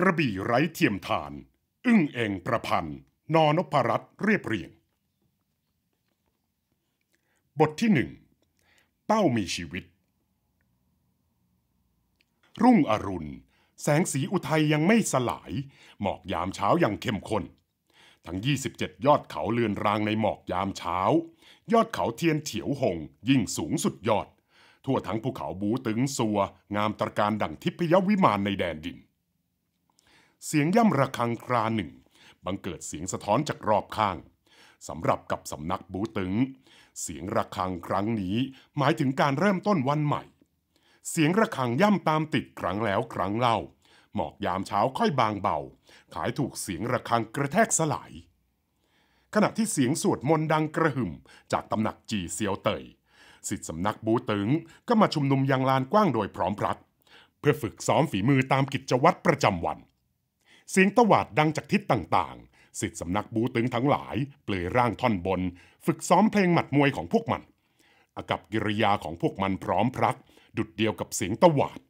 กระบี่ไร้เทียมทาน อึ้งเองประพันธ์ นอนพรัตเรียบเรียง บทที่หนึ่งเป้ามีชีวิต รุ่งอรุณ แสงสีอุทัยยังไม่สลาย หมอกยามเช้ายังเข้มข้น ทั้ง 27 ยอดเขาเลือนรางในหมอกยามเช้า ยอดเขาเทียนเถียวหง ยิ่งสูงสุดยอด ทั่วทั้งภูเขาบูตึงสัวงามตรการดั่งทิพยวิมานในแดนดินเสียงย่ำระฆังคราหนึ่งบังเกิดเสียงสะท้อนจากรอบข้างสำหรับกับสำนักบูตึงเสียงระฆังครั้งนี้หมายถึงการเริ่มต้นวันใหม่ เสียงระฆังย่ำตามติดครั้งแล้วครั้งเล่าหมอกยามเช้าค่อยบางเบาขายถูกเสียงระฆังกระแทกสลาย ขณะที่เสียงสวดมนต์ดังกระหึ่ม จากตำหนักจีเซียวเตยสิทธิสำนักบูตึงก็มาชุมนุมยังลานกว้างโดยพร้อมพรัด เพื่อฝึกซ้อมฝีมือตามกิจวัตรประจำวันเสียงตวาดดังจากทิศต่างๆ สิทธิสำนักบูตึงทั้งหลาย เปลือยร่างท่อนบน ฝึกซ้อมเพลงหมัดมวยของพวกมัน อากับกิริยาของพวกมันพร้อมพรักดุดเดียวกับเสียงตวาด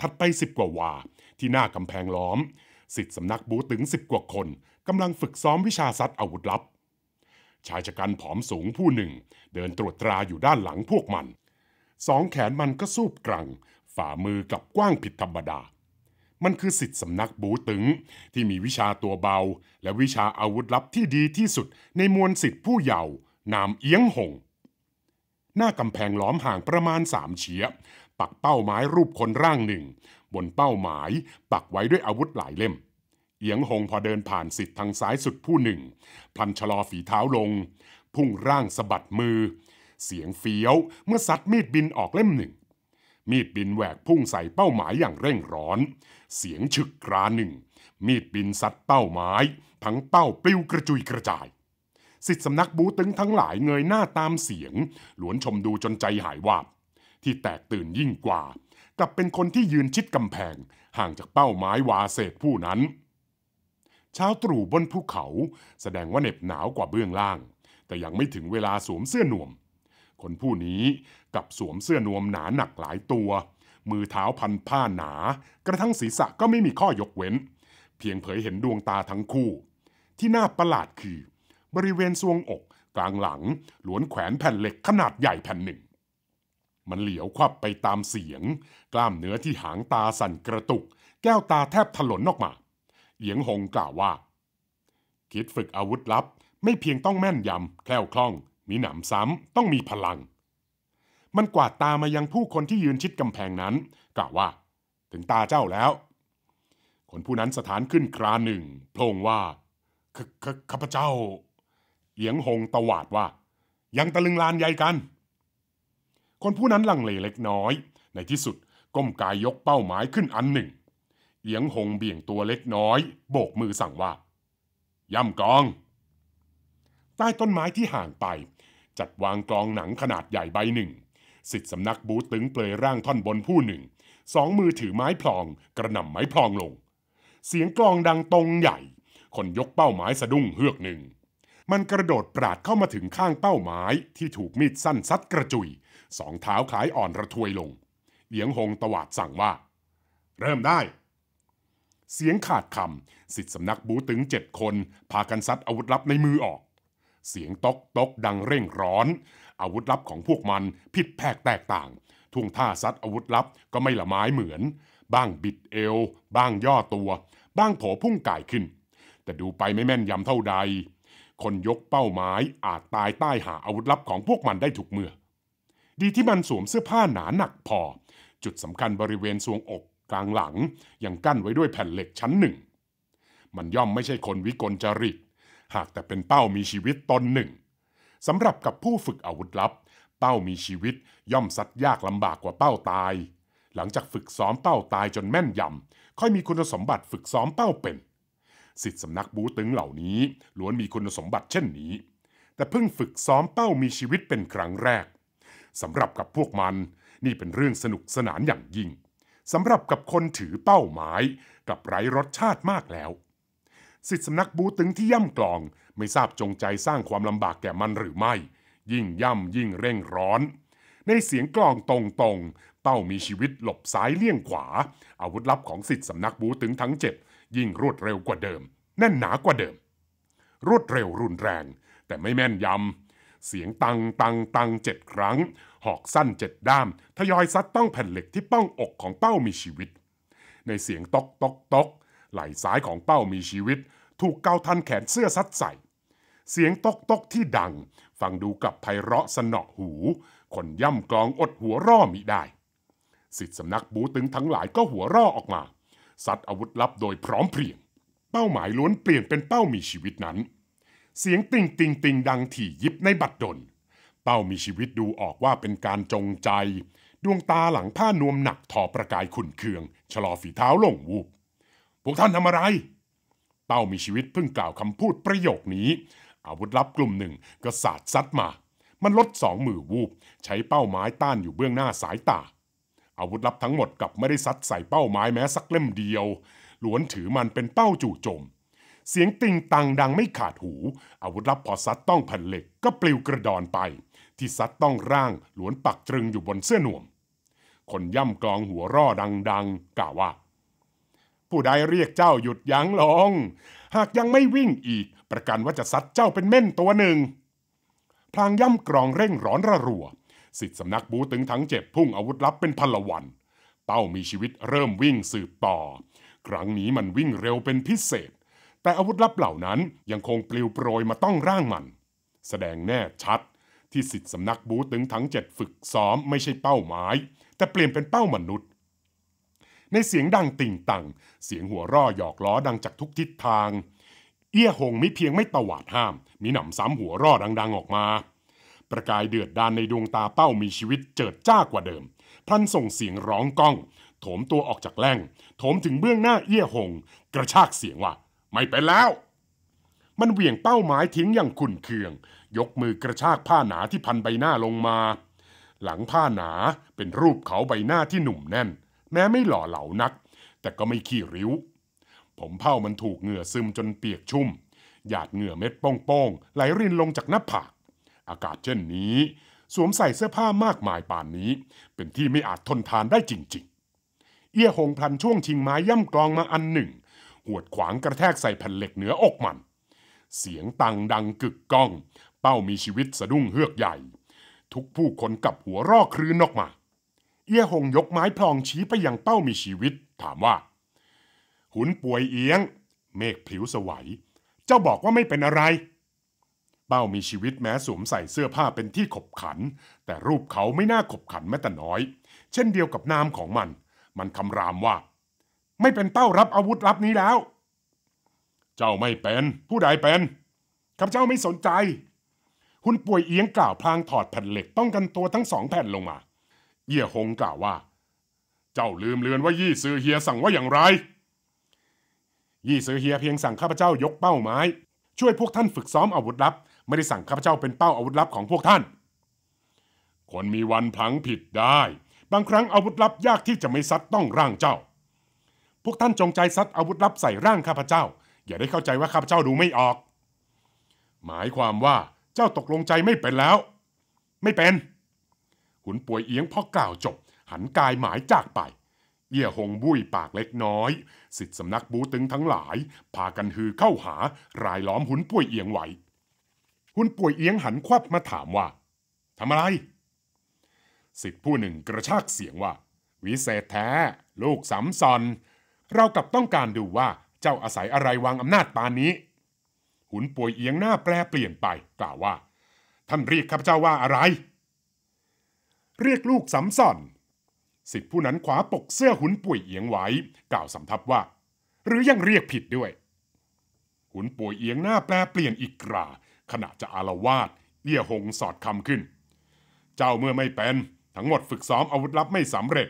ถัดไปสิบกว่าวาที่หน้ากำแพงล้อมสิทธิสำนักบูตึงสิบกว่าคนกำลังฝึกซ้อมวิชาซัดอาวุธลับชายชะกันผอมสูงผู้หนึ่งเดินตรวจตราอยู่ด้านหลังพวกมัน สองแขนมันก็สูบกลังฝ่ามือกลับกว้างผิดธรรมดามันคือสิทธิสำนักบูตึงที่มีวิชาตัวเบา และวิชาอาวุธลับที่ดีที่สุดในมวลสิทธิผู้เยาว์นามเอียงหง หน้ากำแพงล้อมห่างประมาณสามเฉียปักเป้าไม้รูปคนร่างหนึ่ง บนเป้าหมาย ปักไว้ด้วยอาวุธหลายเล่ม เอียงหงพอเดินผ่านสิทธิ์ทางซ้ายสุดผู้หนึ่งพลันชะลอฝีเท้าลง พุ่งร่างสะบัดมือ เสียงเฟี้ยวเมื่อสัตว์มีดบินออกเล่มหนึ่งมีดบินแหวกพุ่งใส่เป้าหมายอย่างเร่งร้อน เสียงฉึกกราหนึ่ง มีดบินซัดเป้าหมายทั้งเป้าปลิวกระจุยกระจาย สิทธิสำนักบูตึงทั้งหลายเงยหน้าตามเสียง หลวนชมดูจนใจหายวาบที่แตกตื่นยิ่งกว่ากลับเป็นคนที่ยืนชิดกำแพงห่างจากเป้าหมายวาเศษผู้นั้น เช้าตรู่บนภูเขาแสดงว่าเหน็บหนาวกว่าเบื้องล่าง แต่ยังไม่ถึงเวลาสวมเสื้อหน่วมคนผู้นี้กับสวมเสื้อนวมหนาหนักหลายตัว มือเท้าพันผ้าหนา กระทั่งศีรษะก็ไม่มีข้อยกเว้น เพียงเผยเห็นดวงตาทั้งคู่ ที่น่าประหลาดคือ บริเวณทรวงอก กลางหลังล้วนแขวนแผ่นเหล็กขนาดใหญ่แผ่นหนึ่ง มันเหลียวควับไปตามเสียง กล้ามเนื้อที่หางตาสั่นกระตุก แก้วตาแทบถลนออกมาเอียงหงกล่าวว่า คิดฝึกอาวุธลับ ไม่เพียงต้องแม่นยำแคล่วคล่อง มีหนำซ้ำต้องมีพลังมันกวาดตามายังผู้คนที่ยืนชิดกำแพงนั้น กล่าวว่า ถึงตาเจ้าแล้ว คนผู้นั้นสถานขึ้นคราหนึ่งโพลงว่าข้าพเจ้าเอียงหงตวาดว่า ยังตะลึงลานใหญ่กัน คนผู้นั้นลังเลเล็กน้อย ในที่สุดก้มกายยกเป้าหมายขึ้นอันหนึ่งเอียงหงเบี่ยงตัวเล็กน้อย โบกมือสั่งว่า ย่ำกอง ใต้ต้นไม้ที่ห่างไป จัดวางกองหนังขนาดใหญ่ใบหนึ่งสิทธิสำนักบูตึงเปลยร่างท่อนบนผู้หนึ่ง สองมือถือไม้พลอง กระหน่ำไม้พลองลง เสียงกลองดังตรงใหญ่ คนยกเป้าหมายสะดุ้งเฮือกหนึ่ง มันกระโดดปราดเข้ามาถึงข้างเป้าหมายที่ถูกมีดสั้นซัดกระจุย สองเท้าคล้ายอ่อนระทวยลงเอียงหงตวาดสั่งว่า เริ่มได้ เสียงขาดคำสิทธิสำนักบูตึงเจ็ดคนพากันซัดอาวุธลับในมือออก เสียงตกตกดังเร่งร้อนอาวุธลับของพวกมันผิดแผกแตกต่างท่วงท่าซัดอาวุธลับก็ไม่ละไม้เหมือน บ้างบิดเอว บ้างย่อตัว บ้างโผพุ่งก่ายขึ้น แต่ดูไปไม่แม่นยำเท่าใด คนยกเป้าหมายอาจตายใต้หาอาวุธลับของพวกมันได้ถูกเมื่อดีที่มันสวมเสื้อผ้าหนาหนักพอ จุดสำคัญบริเวณทรวงอกกลางหลังยังกั้นไว้ด้วยแผ่นเหล็กชั้นหนึ่ง มันย่อมไม่ใช่คนวิกลจริต หากแต่เป็นเป้ามีชีวิตตนหนึ่งสำหรับกับผู้ฝึกอาวุธลับ เป้ามีชีวิตย่อมซัดยากลำบากกว่าเป้าตาย หลังจากฝึกซ้อมเป้าตายจนแม่นยำค่อยมีคุณสมบัติฝึกซ้อมเป้าเป็น สิทธิสำนักบูตึงเหล่านี้ล้วนมีคุณสมบัติเช่นนี้ แต่เพิ่งฝึกซ้อมเป้ามีชีวิตเป็นครั้งแรกสำหรับกับพวกมันนี่เป็นเรื่องสนุกสนานอย่างยิ่งสำหรับกับคนถือเป้าหมายกับไร้รสชาติมากแล้วสิทธิสำนักบูตึงที่ย่ำกลองไม่ทราบจงใจสร้างความลำบากแก่มันหรือไม่ ยิ่งย่ำยิ่งเร่งร้อน ในเสียงกลองตรงตรงเต้ามีชีวิตหลบซ้ายเลี่ยงขวา อาวุธลับของสิทธิสำนักบูถึงทั้งเจ็บยิ่งรวดเร็วกว่าเดิม แน่นหนากว่าเดิม รวดเร็วรุนแรง แต่ไม่แม่นยำเสียงตัง ตังตังเจ็ดครั้ง หอกสั้นเจ็ดด้ามทยอยซัดต้องแผ่นเหล็กที่ป้องอกของเป้ามีชีวิต ในเสียงตกตกตกไหล่ซ้ายของเป้ามีชีวิต ถูกเกาทันแขนเสื้อซัดใส่เสียงตกตกที่ดังฟังดูกับไพเราะสนอหูคนย่ำกลองอดหัวร่อมิได้ สิทธิสำนักบูตึงทั้งหลายก็หัวร่อออกมาซัดอาวุธลับโดยพร้อมเพรียง เป้าหมายล้วนเปลี่ยนเป็นเป้ามีชีวิตนั้น เสียงติงติงติงดังถี่ยิบในบัดดลเป้ามีชีวิตดูออกว่าเป็นการจงใจ ดวงตาหลังผ้านวมหนักทอประกายขุ่นเคืองชะลอฝีเท้าลงวูบพวกท่านทำอะไร เป้ามีชีวิตเพิ่งกล่าวคำพูดประโยคนี้อาวุธลับกลุ่มหนึ่งก็สาดซัดมา มันลดสองมือวูบใช้เป้าไม้ต้านอยู่เบื้องหน้าสายตาอาวุธลับทั้งหมดกับไม่ได้ซัดใส่เป้าไม้แม้สักเล่มเดียวล้วนถือมันเป็นเป้าจู่โจม เสียงติ่งตังดังไม่ขาดหูอาวุธลับพอซัดต้องแผ่นเหล็กก็ปลิวกระดอนไป ที่ซัดต้องร่างล้วนปักตรึงอยู่บนเสื้อหน่วมคนย่ำกลองหัวร่อดัง ๆ กล่าวว่าผู้ใดเรียกเจ้าหยุดยั้งลงหากยังไม่วิ่งอีก ประกันว่าจะซัดเจ้าเป็นเม่นตัวหนึ่ง พลางย่ำกรองเร่งร้อนระรัว สิทธิสำนักบูตึงทั้งเจ็บพุ่งอาวุธลับเป็นพลวันเต้ามีชีวิตเริ่มวิ่งสืบต่อ ครั้งนี้มันวิ่งเร็วเป็นพิเศษ แต่อาวุธลับเหล่านั้นยังคงปลิวโปรยมาต้องร่างมัน แสดงแน่ชัดที่สิทธิสำนักบูตึงทั้งเจ็ดฝึกซ้อมไม่ใช่เป้าหมายแต่เปลี่ยนเป็นเป้ามนุษย์ในเสียงดังติ่งตัง เสียงหัวร่อหยอกล้อดังจากทุกทิศทาง เอี้ยหงมิเพียงไม่ตวาดห้าม มีหนำซ้ำหัวร่อดังๆ ออกมา ประกายเดือดดานในดวงตาเป้ามีชีวิตเจิดจ้ากว่าเดิม พันส่งเสียงร้องก้อง โถมตัวออกจากแหล่งโถมถึงเบื้องหน้าเอี้ยหง กระชากเสียงว่า ไม่เป็นแล้ว มันเหวี่ยงเป้าหมายทิ้งอย่างขุนเคือง ยกมือกระชากผ้าหนาที่พันใบหน้าลงมา หลังผ้าหนาเป็นรูปเขาใบหน้าที่หนุ่มแน่นแม้ไม่หล่อเหลานัก แต่ก็ไม่ขี้ริ้ว ผมเผ่ามันถูกเหงื่อซึมจนเปียกชุ่มหยาดเหงื่อเม็ดโป้งๆไหลรินลงจากหน้าผากอากาศเช่นนี้ สวมใส่เสื้อผ้ามากมายป่านนี้ เป็นที่ไม่อาจทนทานได้จริงๆ เอี้ยหงพลันช่วงชิงไม้ย่ำกลองมาอันหนึ่ง หวดขวางกระแทกใส่แผ่นเหล็กเหนืออกมัน เสียงตังดังกึกก้อง เป้ามีชีวิตสะดุ้งเฮือกใหญ่ ทุกผู้คนกับหัวรอกครืนออกมาเอี้ยหงยกไม้พลองชี้ไปยังเป้ามีชีวิต ถามว่า หุนป่วยเอียง เมฆผิวสวัยเจ้าบอกว่าไม่เป็นอะไร เป้ามีชีวิตแม้สวมใส่เสื้อผ้าเป็นที่ขบขัน แต่รูปเขาไม่น่าขบขันแม้แต่น้อย เช่นเดียวกับนามของมัน มันคำรามว่า ไม่เป็นเป้ารับอาวุธรับนี้แล้ว เจ้าไม่เป็น ผู้ใดเป็นข้าเจ้าไม่สนใจ หุนป่วยเอียงกล่าวพลางถอดแผ่นเหล็กป้องกันตัวทั้งสองแผ่นลงมาเยี่ยหงกล่าวว่า เจ้าลืมเลือนว่ายี่ซือเฮียสั่งว่าอย่างไรยี่ซือเฮียเพียงสั่งข้าพเจ้ายกเป้าไม้ ช่วยพวกท่านฝึกซ้อมอาวุธลับ ไม่ได้สั่งข้าพเจ้าเป็นเป้าอาวุธลับของพวกท่าน คนมีวันพลังผิดได้ บางครั้งอาวุธลับยากที่จะไม่ซัดต้องร่างเจ้า พวกท่านจงใจซัดอาวุธลับใส่ร่างข้าพเจ้าอย่าได้เข้าใจว่าข้าพเจ้าดูไม่ออก หมายความว่าเจ้าตกลงใจไม่เป็นแล้ว ไม่เป็นหุนป่วยเอียงพอกล่าวจบ หันกายหมายจากไป เยี่ยหงบุ้ยปากเล็กน้อย สิทธิสำนักบูตึงทั้งหลาย พากันฮือเข้าหารายล้อมหุนป่วยเอียงไว้หุนป่วยเอียงหันควับมาถามว่าทำอะไร สิทธิผู้หนึ่งกระชากเสียงว่า วิเศษแท้ ลูกสามซอนเรากับต้องการดูว่า เจ้าอาศัยอะไรวางอำนาจปานนี้ หุนป่วยเอียงหน้าแปลเปลี่ยนไป กล่าวว่าท่านเรียกข้าพเจ้าว่าอะไรเรียกลูกสำสันสิทธิผู้นั้นขวาปกเสื้อหุนป่วยเอียงไว้กล่าวสำทับว่า หรือยังเรียกผิดด้วย หุนป่วยเอียงหน้าแปลเปลี่ยนอีกกรา ขณะจะอารวาสเอี่ยหงสอดคำขึ้น เจ้าเมื่อไม่เป็น ทั้งหมดฝึกซ้อมอาวุธลับไม่สำเร็จ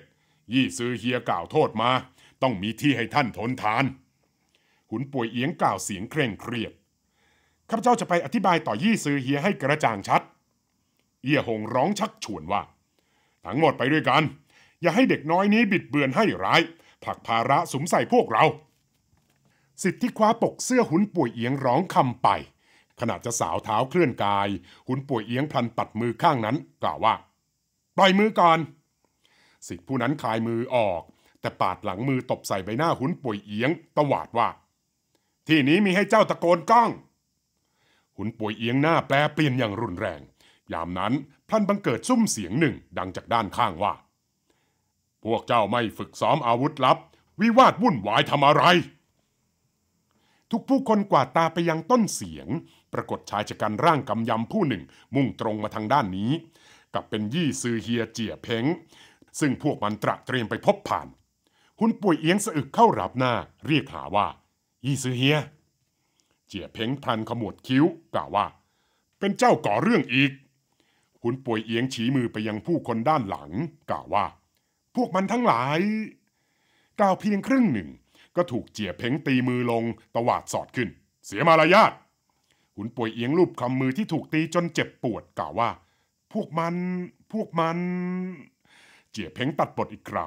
ยี่ซื้อเฮียกล่าวโทษมา ต้องมีที่ให้ท่านทนทาน หุนป่วยเอียงกล่าวเสียงเคร่งเครียดข้าพเจ้าจะไปอธิบายต่อยี่ซื้อเฮียให้กระจ่างชัดเอี่ยหงร้องชักชวนว่าทั้งหมดไปด้วยกัน อย่าให้เด็กน้อยนี้บิดเบือนให้ร้าย ผักภาระสมใส่พวกเรา สิทธิคว้าปกเสื้อหุนป่วยเอียงร้องคำไป ขณะจะสาวเท้าเคลื่อนกาย หุนป่วยเอียงพลันปัดมือข้างนั้น กล่าวว่าปล่อยมือก่อนสิทธิผู้นั้นคลายมือออก แต่ปาดหลังมือตบใส่ใบหน้าหุนป่วยเอียงตวาดว่า ที่นี้มีให้เจ้าตะโกนก้อง หุนป่วยเอียงหน้าแปลเปลี่ยนอย่างรุนแรง ยามนั้นพันบังเกิดซุ้มเสียงหนึ่งดังจากด้านข้างว่า พวกเจ้าไม่ฝึกซ้อมอาวุธลับ วิวาทวุ่นวายทำอะไร ทุกผู้คนกวาดตาไปยังต้นเสียง ปรากฏชายชะกันร่างกำยำผู้หนึ่งมุ่งตรงมาทางด้านนี้ กับเป็นยี่ซือเฮียเจียเพ้งซึ่งพวกมันตระเตรียมไปพบผ่าน หุนป่วยเอียงสะอึกเข้ารับหน้าเรียกหาว่า ยี่ซือเฮีย เจียเพ้งพลันขมวดคิ้วกล่าวว่า เป็นเจ้าก่อเรื่องอีกคุณป่วยเอียงชี้มือไปยังผู้คนด้านหลังกล่าวว่า พวกมันทั้งหลายกล่าวเพียงครึ่งหนึ่งก็ถูกเจี๋ยเพ่งตีมือลงตวาดสอดขึ้น เสียมารยาทคุณป่วยเอียงรูปคำมือที่ถูกตีจนเจ็บปวดกล่าวว่า พวกมัน พวกมัน เจี๋ยเพ่งตัดบทอีกครา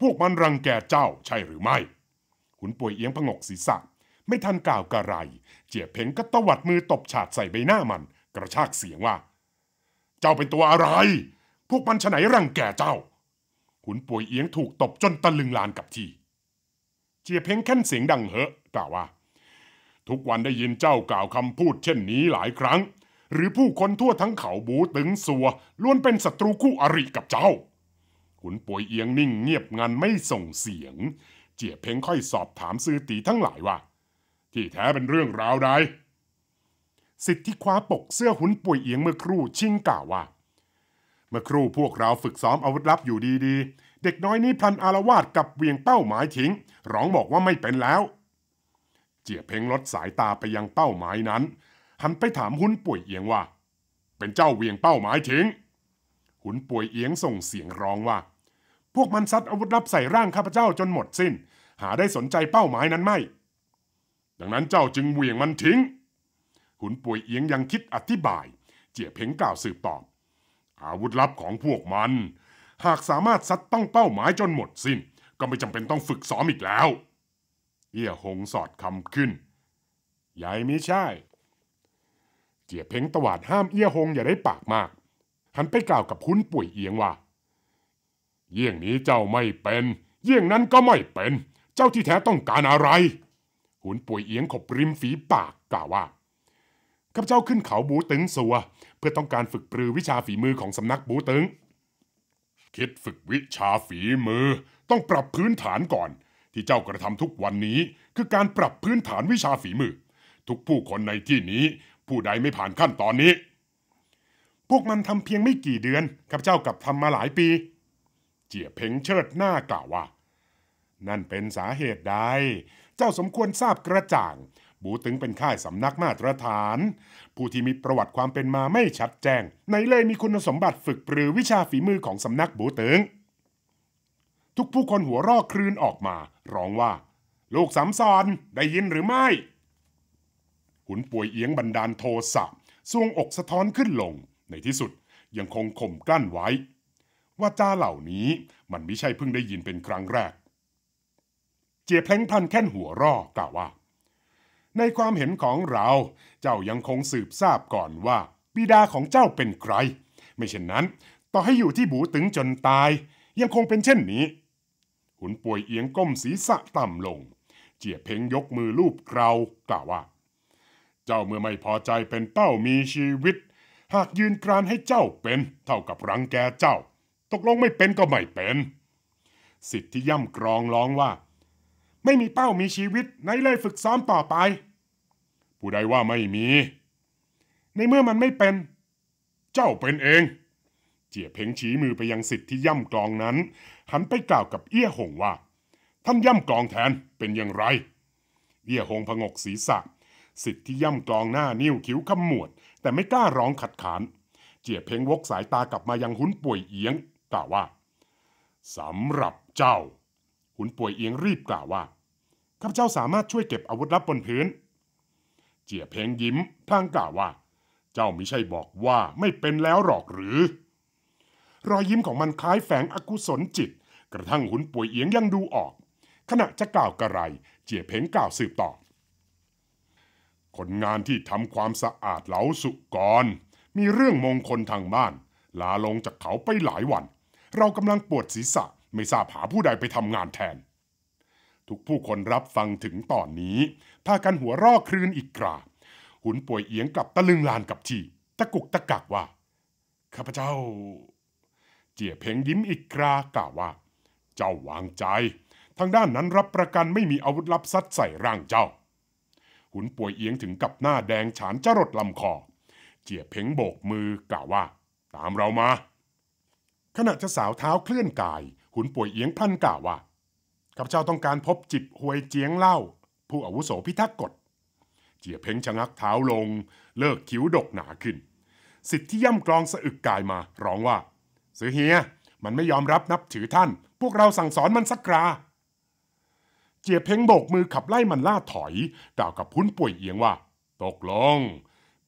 พวกมันรังแกเจ้าใช่หรือไม่ หุนป่วยเอียงผงกศีรษะไม่ทันกล่าวกระไร เจี๋ยเพ่งก็ตวัดมือตบฉาดใส่ใบหน้ามัน กระชากเสียงว่าเจ้าเป็นตัวอะไร พวกมันฉไหนรังแกเจ้า ขุนป่วยเอียงถูกตบจนตะลึงลานกับที่เจียเพ้งแค้นเสียงดังเหอะกล่าวว่า ทุกวันได้ยินเจ้ากล่าวคำพูดเช่นนี้หลายครั้ง หรือผู้คนทั่วทั้งเขาบูตึงสัวล้วนเป็นศัตรูคู่อริกับเจ้า ขุนป่วยเอียงนิ่งเงียบงันไม่ส่งเสียง เจียเพ้งค่อยสอบถามซื่อตีทั้งหลายว่า ที่แท้เป็นเรื่องราวใดสิทธิ์ที่คว้าปกเสื้อหุนป่วยเอียงเมื่อครู่ชิงกล่าวว่า เมื่อครู่พวกเราฝึกซ้อมอาวุธลับอยู่ดีๆเด็กน้อยนี้พลันอารวาสกับเวียงเป้าหมายทิ้งร้องบอกว่าไม่เป็นแล้ว เจียเพ่งลดสายตาไปยังเป้าหมายนั้นหันไปถามหุนป่วยเอียงว่า เป็นเจ้าเวียงเป้าหมายทิ้งหุนป่วยเอียงส่งเสียงร้องว่า พวกมันซัดอาวุธลับใส่ร่างข้าพเจ้าจนหมดสิน้น หาได้สนใจเป้าหมายนั้นไม่ ดังนั้นเจ้าจึงเวียงมันทิ้งขุนป่วยเอียงยังคิดอธิบาย เจี๋ยเพ่งกล่าวสืบตอบอาวุธลับของพวกมัน หากสามารถซัดต้องเป้าหมายจนหมดสิน้น ก็ไม่จำเป็นต้องฝึกซ้อมอีกแล้ว เอี้ยหงสอดคำขึ้น ใหญ่ไม่ใช่ เจี๋ยเพ่งตวาดห้ามเอี้ยหงอย่าได้ปากมากหันไปกล่าวกับคุนป่วยเอียงว่า เยี่ยงนี้เจ้าไม่เป็น เยี่ยงนั้นก็ไม่เป็น เจ้าที่แท้ต้องการอะไร หุนป่วยเอียงขบริมฝีปากกล่าวว่าข้าพเจ้าขึ้นเขาบูตึงสัวเพื่อต้องการฝึกปรือวิชาฝีมือของสำนักบูตึงคิดฝึกวิชาฝีมือ ต้องปรับพื้นฐานก่อน ที่เจ้ากระทำทุกวันนี้คือการปรับพื้นฐานวิชาฝีมือ ทุกผู้คนในที่นี้ ผู้ใดไม่ผ่านขั้นตอนนี้ พวกมันทำเพียงไม่กี่เดือนข้าพเจ้ากับทำมาหลายปี เจี๋ยเพ่งเชิดหน้ากล่าวว่า นั่นเป็นสาเหตุใดเจ้าสมควรทราบกระจ่างบูตึงเป็นค่ายสำนักมาตรฐาน ผู้ที่มีประวัติความเป็นมาไม่ชัดแจ้งในเลยมีคุณสมบัติฝึกปรือวิชาฝีมือของสำนักบูตึงทุกผู้คนหัวรอกครืนออกมา ร้องว่าลูกสามซอนได้ยินหรือไม่ หุนป่วยเอียงบันดาลโทสะสวงอกสะท้อนขึ้นลง ในที่สุดยังคงข่มกลั้นไว้ ว่าจ้าเหล่านี้มันไม่ใช่เพิ่งได้ยินเป็นครั้งแรก เจียเพลงพันแค่นหัวรอกล่าวว่าในความเห็นของเรา เจ้ายังคงสืบทราบก่อนว่าบิดาของเจ้าเป็นใคร ไม่เช่นนั้น ต่อให้อยู่ที่บูตึงจนตาย ยังคงเป็นเช่นนี้ หุนป่วยเอียงก้มศีรษะต่ำลง เจี๋ยเพ่งยกมือลูบเกลากล่าวว่า เจ้าเมื่อไม่พอใจเป็นเป้ามีชีวิต หากยืนกรานให้เจ้าเป็น เท่ากับรังแกเจ้า ตกลงไม่เป็นก็ไม่เป็น สิทธิย่ำกรองร้องว่าไม่มีเป้ามีชีวิตนเลยฝึกซ้อมต่อไปผู้ใดว่าไม่มี ในเมื่อมันไม่เป็น เจ้าเป็นเอง เจี๋ยเพ่งชี้มือไปยังสิทธิ์ที่ย่ำกลองนั้น หันไปกล่าวกับเอี้ยหงว่าท่านย่ำกลองแทนเป็นอย่างไรเอี้ยหงผงกศีรษะสิทธิ์ที่ย่ำกลองหน้านิ้วคิ้วขมวดแต่ไม่กล้าร้องขัดขานเจี๋ยเพ่งวกสายตากลับมายังหุ้นป่วยเอียง กล่าวว่าสำหรับเจ้า หุนป่วยเอียงรีบกล่าวว่าข้าพเจ้าสามารถช่วยเก็บอาวุธลับบนพื้น เจียเพงยิ้มพลางกล่าวว่า เจ้ามิใช่บอกว่าไม่เป็นแล้วหรอกหรือ รอยยิ้มของมันคล้ายแฝงอกุศลจิต กระทั่งหุนป่วยเอียงยังดูออก ขณะจะกล่าวกระไรเจียเพงกล่าวสืบต่อ คนงานที่ทำความสะอาดเหลาสุกร มีเรื่องมงคลทางบ้านลาลงจากเขาไปหลายวัน เรากำลังปวดศีรษะไม่ทราบหาผู้ใดไปทำงานแทนทุกผู้คนรับฟังถึงตอนนี้พากันหัวรอกคลื่นอีกกราหุนป่วยเอียงกลับตะลึงลานกับที่ตะกุกตะกักว่าข้าพเจ้า เจี๋ยเพ่งยิ้มอีกกรา กล่าวว่า เจ้าวางใจ ทางด้านนั้นรับประกันไม่มีอาวุธลับซัดใส่ร่างเจ้า หุนป่วยเอียงถึงกับหน้าแดงฉานจรดลำคอเจี๋ยเพ่งโบกมือกล่าวว่า ตามเรามา ขณะจะสาวเท้าเคลื่อนกาย หุนป่วยเอียงพันกล่าวว่าข้าพเจ้าต้องการพบจิบหวยเจียงเล่า ผู้อาวุโสพิทักษ์กฎเจียเพ่งชะงักเท้าลง เลิกคิ้วดกหนาขึ้น สิทธิ์ที่ย่ำกรองสะอึกกายมา ร้องว่าสือเฮีย มันไม่ยอมรับนับถือท่าน พวกเราสั่งสอนมันสักครา เจียเพ่งโบกมือขับไล่มันล่าถอยกล่าวกับพุ้นป่วยเอียงว่า ตกลง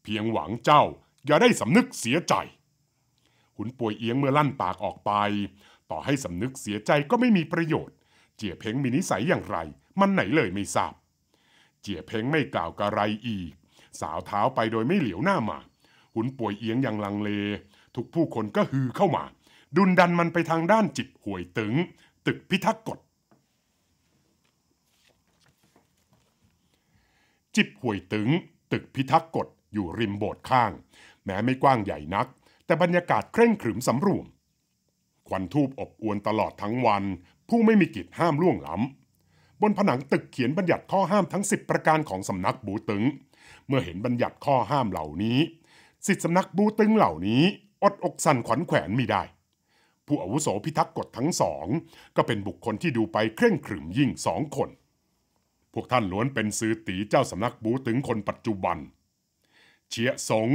เพียงหวังเจ้า อย่าได้สำนึกเสียใจหุนป่วยเอียงเมื่อลั่นปากออกไป ต่อให้สำนึกเสียใจก็ไม่มีประโยชน์เจียเพ้งมีนิสัย อย่างไร มันไหนเลยไม่ทราบ เจียเพ้งไม่กล่าวกระไรอีก สาวเท้าไปโดยไม่เหลียวหน้ามา หุนป่วยเอียงอย่างลังเล ทุกผู้คนก็ฮือเข้ามา ดุนดันมันไปทางด้านจิบห่วยตึงตึกพิทักษ์กฎจิบห่วยตึงตึกพิทักษ์กฎอยู่ริมโบสถ์ข้าง แม้ไม่กว้างใหญ่นัก แต่บรรยากาศเคร่งขรึมสำรวม ควันทูบอบอวนตลอดทั้งวันผู้ไม่มีกิจห้ามล่วงล้ำบนผนังตึกเขียนบัญญัติข้อห้ามทั้ง 10 ประการของสำนักบูตึง เมื่อเห็นบัญญัติข้อห้ามเหล่านี้สิทธิสำนักบูตึงเหล่านี้อดอกสั่นขวัญแขวนไม่ได้ ผู้อาวุโสพิทักษ์กฎทั้งสองก็เป็นบุคคลที่ดูไปเคร่งขรึมยิ่งสองคน พวกท่านล้วนเป็นซื้อตีเจ้าสำนักบูตึงคนปัจจุบันเชียสง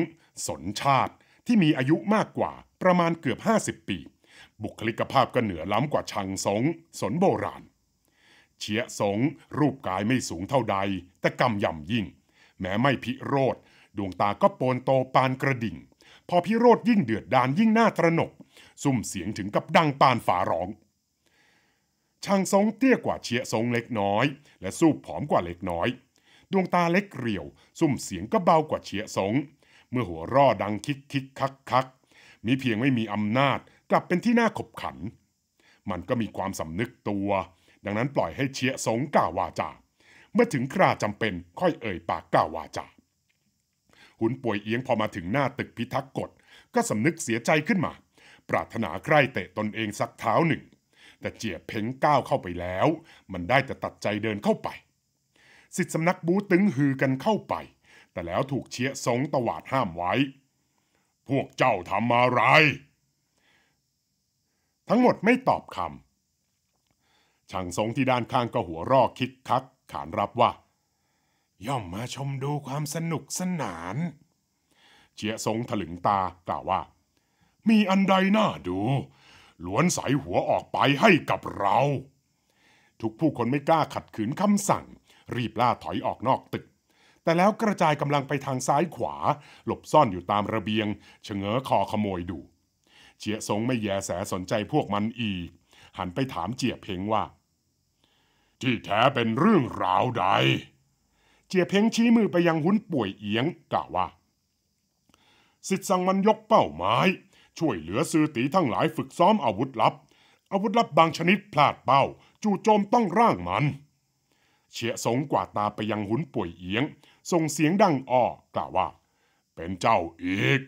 สนชาติที่มีอายุมากกว่าประมาณเกือบ 50 ปีบุคลิกภาพก็เหนือล้ำกว่าชังสงสนโบราณเชียสงรูปกายไม่สูงเท่าใด แต่กำยำยิ่ง แม้ไม่พิโรธดวงตาก็โปนโตปานกระดิ่ง พอพิโรธยิ่งเดือดดานยิ่งหน้าตระหนกซุ่มเสียงถึงกับดังปานฝาร้องชังสงเตี้ยกว่าเชียสงเล็กน้อย และสูบผอมกว่าเล็กน้อย ดวงตาเล็กเรียวซุ่มเสียงก็เบากว่าเชียสงเมื่อหัวร่อดังคิกคิกคักคักมีเพียงไม่มีอำนาจกลับเป็นที่น่าขบขัน มันก็มีความสำนึกตัว ดังนั้นปล่อยให้เชียสงกล่าววาจา เมื่อถึงคราจำเป็นค่อยเอ่ยปากกล่าววาจา หุนป่วยเอียงพอมาถึงหน้าตึกพิทักษ์กฎ ก็สำนึกเสียใจขึ้นมา ปรารถนาใครเตะตนเองสักเท้าหนึ่ง แต่เจียเพ้งก้าวเข้าไปแล้ว มันได้แต่ตัดใจเดินเข้าไป สิทธิสำนักบูตึงฮือกันเข้าไป แต่แล้วถูกเชียสงตวาดห้ามไว้ พวกเจ้าทำอะไรทั้งหมดไม่ตอบคำช่างสงที่ด้านข้างก็หัวรอกคิกคัก ขานรับว่า ย่อมมาชมดูความสนุกสนานเจียสงถลึงตากล่าวว่า มีอันใดน่าดูล้วนสายหัวออกไปให้กับเรา ทุกผู้คนไม่กล้าขัดขืนคำสั่ง รีบล่าถอยออกนอกตึก แต่แล้วกระจายกำลังไปทางซ้ายขวา หลบซ่อนอยู่ตามระเบียง เฉเง้อคอขโมยดูเจียสงไม่แยแสสนใจพวกมันอีก หันไปถามเจียเพงว่า ที่แท้เป็นเรื่องราวใด เจียเพงชี้มือไปยังหุ้นป่วยเอียงกล่าวว่าสิทธิ์สั่งมันยกเป้าหมายช่วยเหลือซื้อตีทั้งหลายฝึกซ้อมอาวุธลับ อาวุธลับบางชนิดพลาดเป้า จู่โจมต้องร่างมันเฉียสงกวาดตาไปยังหุนป่วยเอียงส่งเสียงดังอ้อกล่าวว่า เป็นเจ้าอีก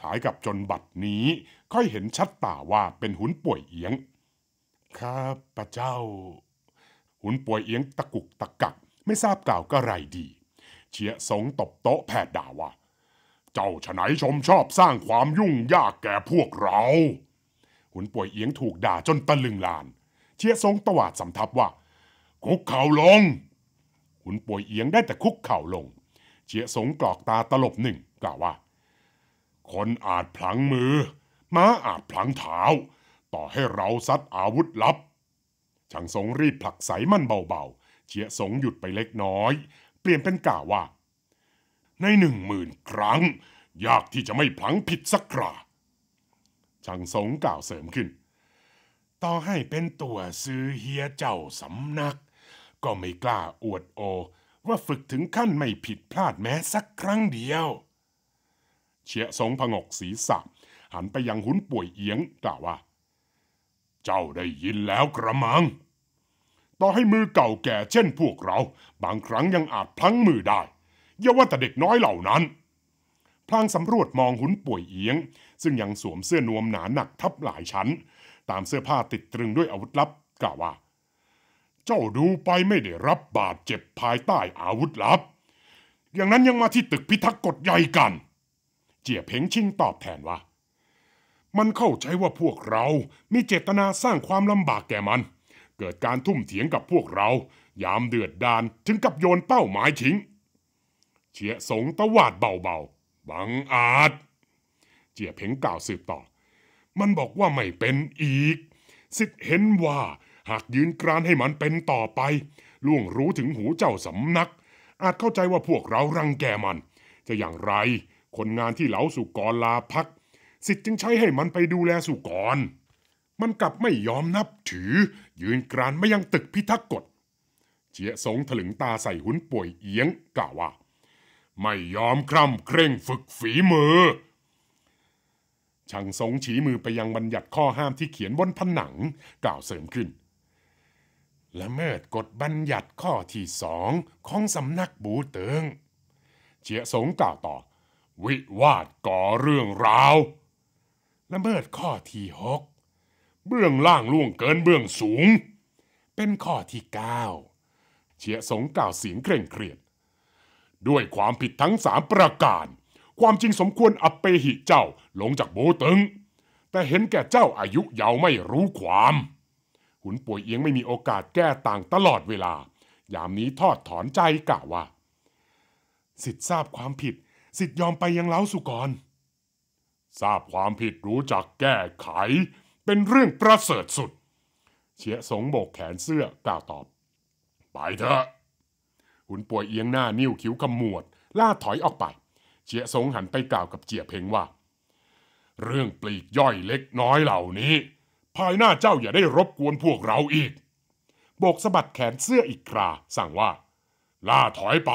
ขายกับจนบัดนี้ค่อยเห็นชัดตาว่าเป็นหุ่นป่วยเอียงครับพระเจ้า หุ่นป่วยเอียงตะกุกตะกักไม่ทราบกล่าวก็ไรดีเชียสงตบโต๊ะแผดด่าว่าเจ้าฉไหนชมชอบสร้างความยุ่งยากแก่พวกเรา หุ่นป่วยเอียงถูกด่าจนตะลึงลาน เชียสงตวาดสำทับว่า คุกเข่าลง หุ่นป่วยเอียงได้แต่คุกเข่าลงเชียสงกรอกตาตลบหนึ่งกล่าวว่าคนอาจพลังมือ ม้าอาจพลังเท้าต่อให้เราซัดอาวุธลับช่างสงรีบผลักใสมันเบาๆ เชียสงหยุดไปเล็กน้อย เปลี่ยนเป็นกล่าวว่า ในหนึ่งหมื่นครั้ง ยากที่จะไม่พลังผิดสักคราช่างสงกล่าวเสริมขึ้น ต่อให้เป็นตัวซื้อเฮียเจ้าสำนัก ก็ไม่กล้าอวดโอ ว่าฝึกถึงขั้นไม่ผิดพลาดแม้สักครั้งเดียวเฉียสงผงกศีรษะ หันไปยังหุ้นป่วยเอียงกล่าวว่า เจ้าได้ยินแล้วกระมัง ต่อให้มือเก่าแก่เช่นพวกเราบางครั้งยังอาจพลั้งมือได้อย่าว่าแต่เด็กน้อยเหล่านั้น พลางสำรวจมองหุ้นป่วยเอียง ซึ่งยังสวมเสื้อนวมหนาหนักทับหลายชั้น ตามเสื้อผ้าติดตรึงด้วยอาวุธลับ กล่าวว่า เจ้าดูไปไม่ได้รับบาดเจ็บภายใต้อาวุธลับ อย่างนั้นยังมาที่ตึกพิทักษ์กฎใหญ่กันเจียเพ่งชิงตอบแทนว่า มันเข้าใจว่าพวกเรา มีเจตนาสร้างความลำบากแก่มัน เกิดการทุ่มเถียงกับพวกเรา ยามเดือดดานถึงกับโยนเป้าหมายทิ้งเฉียสงตะวาดเบาๆบังอาจ เจียเพ่งกล่าวสืบต่อ มันบอกว่าไม่เป็นอีกสิทธิ์เห็นว่า หากยืนกรานให้มันเป็นต่อไป ล่วงรู้ถึงหูเจ้าสำนัก อาจเข้าใจว่าพวกเรารังแกมัน จะอย่างไรคนงานที่เหลาสุกรลาพัก สิทธิ์จึงใช้ให้มันไปดูแลสุกรมันกลับไม่ยอมนับถือยืนกรานไม่ยังตึกพิทักษ์กฎเจียสงถลึงตาใส่หุนป่วยเอียงกล่าวว่า ไม่ยอมคร่ำเคร่งฝึกฝีมือช่างสงชี้มือไปยังบัญญัติข้อห้ามที่เขียนบนผนังกล่าวเสริมขึ้นละเมิดกฎบัญญัติข้อที่สองของสำนักบูเติงเจียสงกล่าวต่อวิวาทก่อเรื่องราวละเมิดข้อที่หกเบื้องล่างล่วงเกินเบื้องสูง เป็นข้อที่เก้าเฉียสงกล่าวเสียงเคร่งเครียด ด้วยความผิดทั้งสามประการ ความจริงสมควรอัปเปหิเจ้า ลงจากโบตึงแต่เห็นแก่เจ้าอายุเยาวไม่รู้ความ หุนป่วยเอียงไม่มีโอกาสแก้ต่างตลอดเวลา ยามนี้ทอดถอนใจกล่าวว่า สิทธิทราบความผิดสิทธิ์ยอมไปยังเล้าสุกรทราบความผิดรู้จักแก้ไข เป็นเรื่องประเสริฐสุด เฉียสงโบกแขนเสื้อกล่าวตอบ ไปเถอะ หุนป่วยเอียงหน้านิ้วคิ้วขมวดล่าถอยออกไปเฉียสงหันไปกล่าวกับเจียเพงว่า เรื่องปลีกย่อยเล็กน้อยเหล่านี้ ภายหน้าเจ้าอย่าได้รบกวนพวกเราอีก โบกสะบัดแขนเสื้ออีกครา สั่งว่าล่าถอยไป